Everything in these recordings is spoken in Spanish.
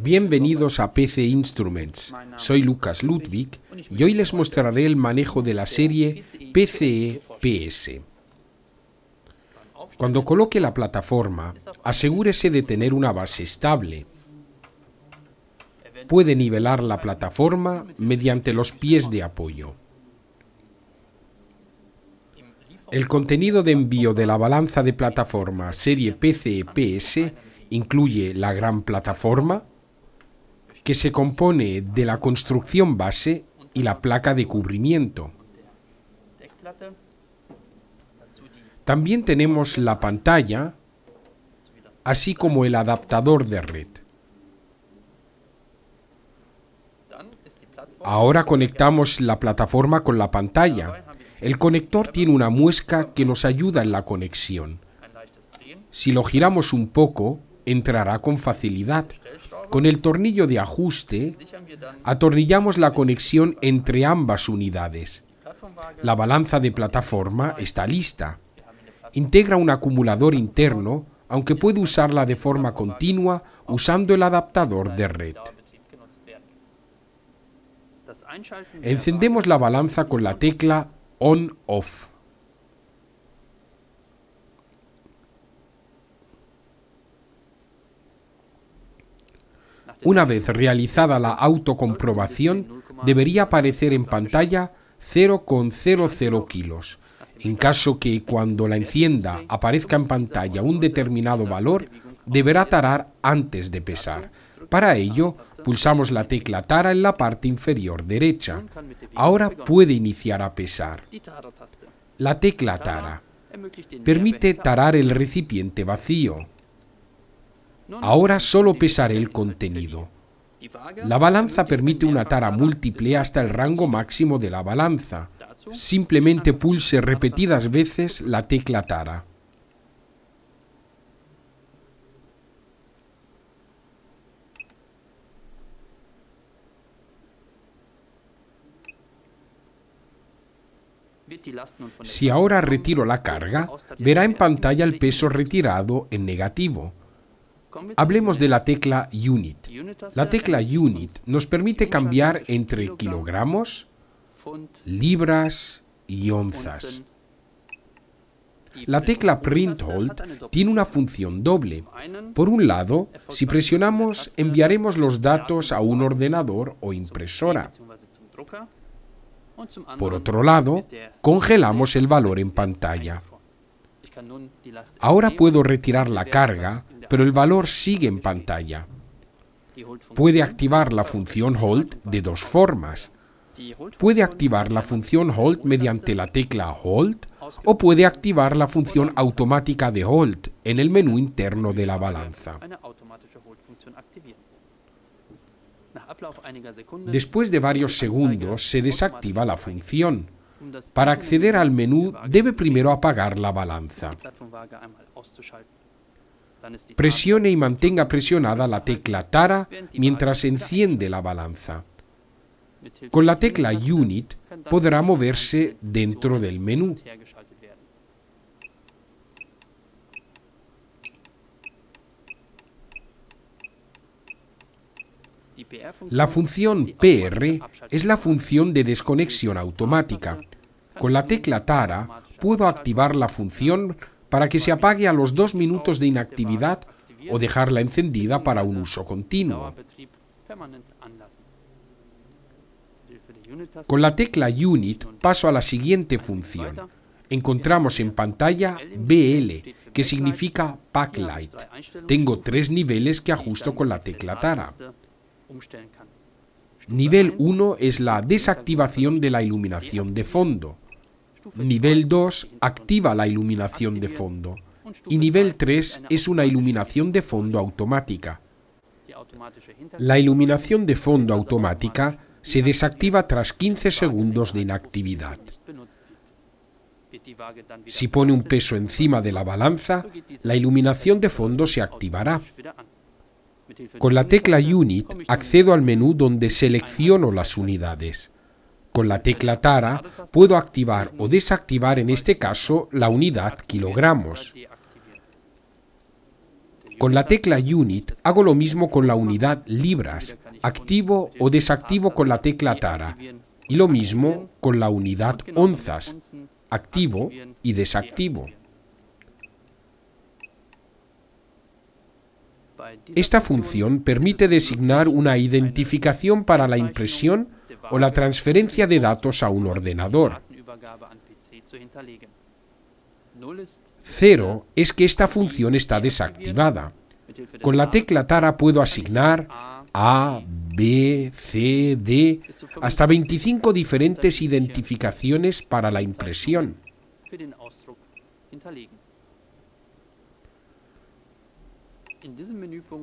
Bienvenidos a PC Instruments. Soy Lucas Ludwig y hoy les mostraré el manejo de la serie PCE PS. Cuando coloque la plataforma, asegúrese de tener una base estable. Puede nivelar la plataforma mediante los pies de apoyo. El contenido de envío de la balanza de plataforma serie PCE-PS incluye la gran plataforma, que se compone de la construcción base y la placa de cubrimiento. También tenemos la pantalla, así como el adaptador de red. Ahora conectamos la plataforma con la pantalla. El conector tiene una muesca que nos ayuda en la conexión. Si lo giramos un poco, entrará con facilidad, con el tornillo de ajuste atornillamos la conexión entre ambas unidades. La balanza de plataforma está lista. Integra un acumulador interno, aunque puede usarla de forma continua usando el adaptador de red. Encendemos la balanza con la tecla on-off. Una vez realizada la autocomprobación, debería aparecer en pantalla 0,00 kilos. En caso que cuando la encienda aparezca en pantalla un determinado valor, deberá tarar antes de pesar. Para ello, pulsamos la tecla Tara en la parte inferior derecha. Ahora puede iniciar a pesar. La tecla Tara permite tarar el recipiente vacío. Ahora solo pesaré el contenido. La balanza permite una tara múltiple hasta el rango máximo de la balanza. Simplemente pulse repetidas veces la tecla tara. Si ahora retiro la carga, verá en pantalla el peso retirado en negativo. Hablemos de la tecla unit. La tecla unit nos permite cambiar entre kilogramos, libras y onzas. La tecla print hold tiene una función doble. Por un lado, si presionamos, enviaremos los datos a un ordenador o impresora. Por otro lado, congelamos el valor en pantalla. Ahora puedo retirar la carga pero el valor sigue en pantalla. Puede activar la función Hold de dos formas. Puede activar la función Hold mediante la tecla Hold o puede activar la función automática de Hold en el menú interno de la balanza. Después de varios segundos se desactiva la función. Para acceder al menú debe primero apagar la balanza. Presione y mantenga presionada la tecla Tara mientras enciende la balanza. Con la tecla Unit podrá moverse dentro del menú. La función PR es la función de desconexión automática. Con la tecla Tara puedo activar la función para que se apague a los dos minutos de inactividad o dejarla encendida para un uso continuo. Con la tecla Unit paso a la siguiente función. Encontramos en pantalla BL, que significa Backlight. Tengo tres niveles que ajusto con la tecla Tara. Nivel 1 es la desactivación de la iluminación de fondo. Nivel 2 activa la iluminación de fondo y nivel 3 es una iluminación de fondo automática. La iluminación de fondo automática se desactiva tras 15 segundos de inactividad. Si pone un peso encima de la balanza, la iluminación de fondo se activará. Con la tecla Unit accedo al menú donde selecciono las unidades. Con la tecla Tara puedo activar o desactivar en este caso la unidad kilogramos. Con la tecla Unit hago lo mismo con la unidad libras, activo o desactivo con la tecla Tara, y lo mismo con la unidad onzas, activo y desactivo. Esta función permite designar una identificación para la impresión o la transferencia de datos a un ordenador. Cero es que esta función está desactivada. Con la tecla Tara puedo asignar A, B, C, D, hasta 25 diferentes identificaciones para la impresión.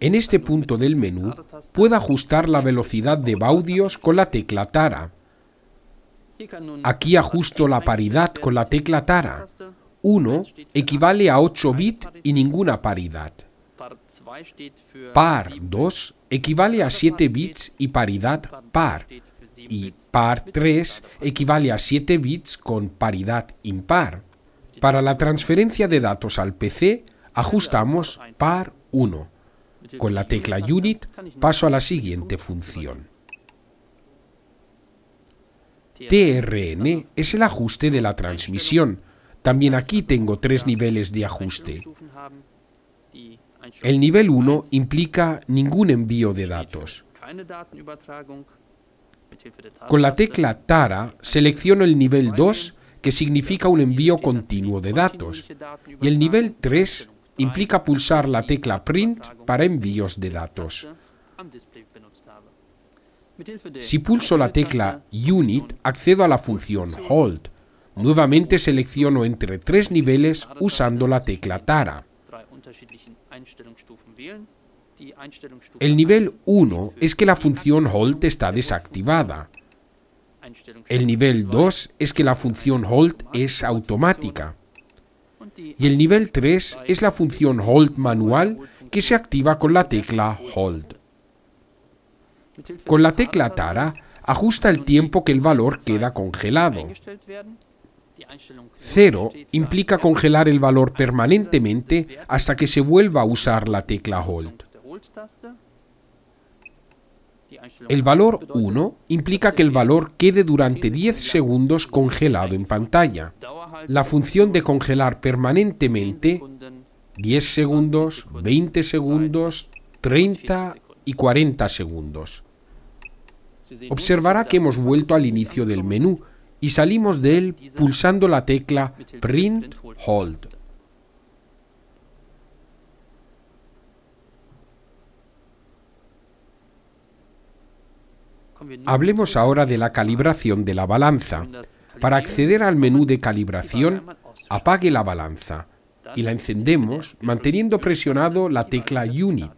En este punto del menú puedo ajustar la velocidad de Baudios con la tecla Tara. Aquí ajusto la paridad con la tecla Tara. 1 equivale a 8 bits y ninguna paridad. Par 2 equivale a 7 bits y paridad par. Y par 3 equivale a 7 bits con paridad impar. Para la transferencia de datos al PC, ajustamos par 1. Con la tecla Unit paso a la siguiente función. TRN es el ajuste de la transmisión. También aquí tengo tres niveles de ajuste. El nivel 1 implica ningún envío de datos. Con la tecla Tara selecciono el nivel 2, que significa un envío continuo de datos, y el nivel 3, implica pulsar la tecla Print para envíos de datos. Si pulso la tecla Unit, accedo a la función Hold. Nuevamente selecciono entre tres niveles usando la tecla Tara. El nivel 1 es que la función Hold está desactivada. El nivel 2 es que la función Hold es automática y el nivel 3 es la función hold manual que se activa con la tecla hold. Con la tecla Tara ajusta el tiempo que el valor queda congelado. 0 implica congelar el valor permanentemente hasta que se vuelva a usar la tecla hold. El valor 1 implica que el valor quede durante 10 segundos congelado en pantalla. La función de congelar permanentemente 10 segundos, 20 segundos, 30 y 40 segundos. Observará que hemos vuelto al inicio del menú y salimos de él pulsando la tecla Print Hold. Hablemos ahora de la calibración de la balanza. Para acceder al menú de calibración, apague la balanza y la encendemos manteniendo presionado la tecla Unit.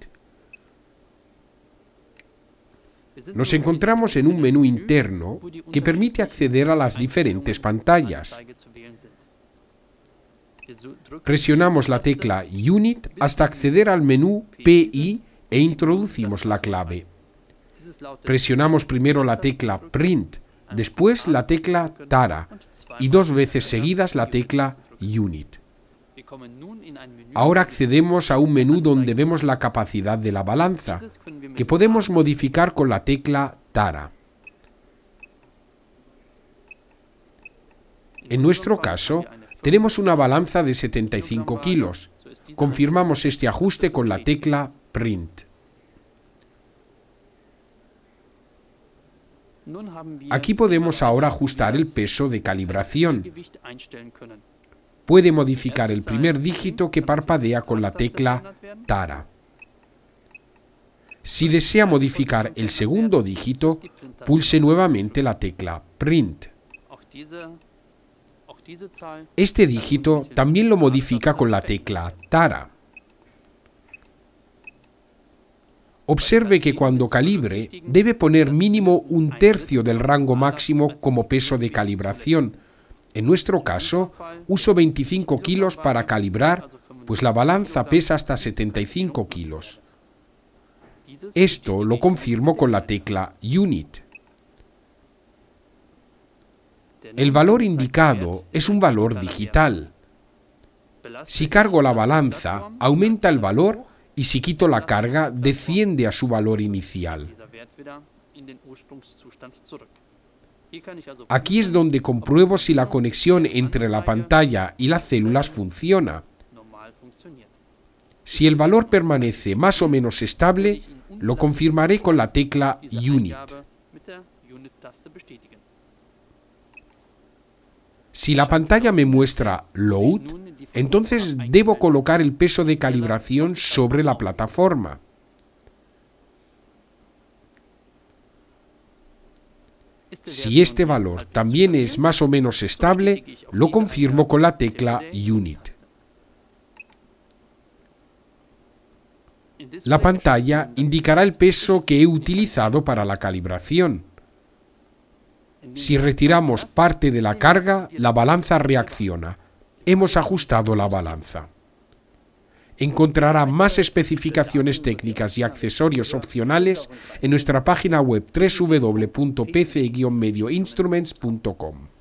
Nos encontramos en un menú interno que permite acceder a las diferentes pantallas. Presionamos la tecla Unit hasta acceder al menú PI e introducimos la clave presionamos primero la tecla Print, después la tecla Tara y dos veces seguidas la tecla Unit. Ahora accedemos a un menú donde vemos la capacidad de la balanza, que podemos modificar con la tecla Tara. En nuestro caso, tenemos una balanza de 75 kilos. Confirmamos este ajuste con la tecla Print. Aquí podemos ahora ajustar el peso de calibración. Puede modificar el primer dígito que parpadea con la tecla Tara. Si desea modificar el segundo dígito, pulse nuevamente la tecla Print. Este dígito también lo modifica con la tecla Tara. Observe que cuando calibre debe poner mínimo un tercio del rango máximo como peso de calibración. En nuestro caso, uso 25 kilos para calibrar, pues la balanza pesa hasta 75 kilos. Esto lo confirmo con la tecla Unit. El valor indicado es un valor digital. Si cargo la balanza, aumenta el valor y si quito la carga, desciende a su valor inicial. Aquí es donde compruebo si la conexión entre la pantalla y las células funciona. Si el valor permanece más o menos estable, lo confirmaré con la tecla Unit. Si la pantalla me muestra load, entonces debo colocar el peso de calibración sobre la plataforma. Si este valor también es más o menos estable, lo confirmo con la tecla Unit. La pantalla indicará el peso que he utilizado para la calibración. Si retiramos parte de la carga, la balanza reacciona. Hemos ajustado la balanza. Encontrará más especificaciones técnicas y accesorios opcionales en nuestra página web www.pc-medioinstruments.com.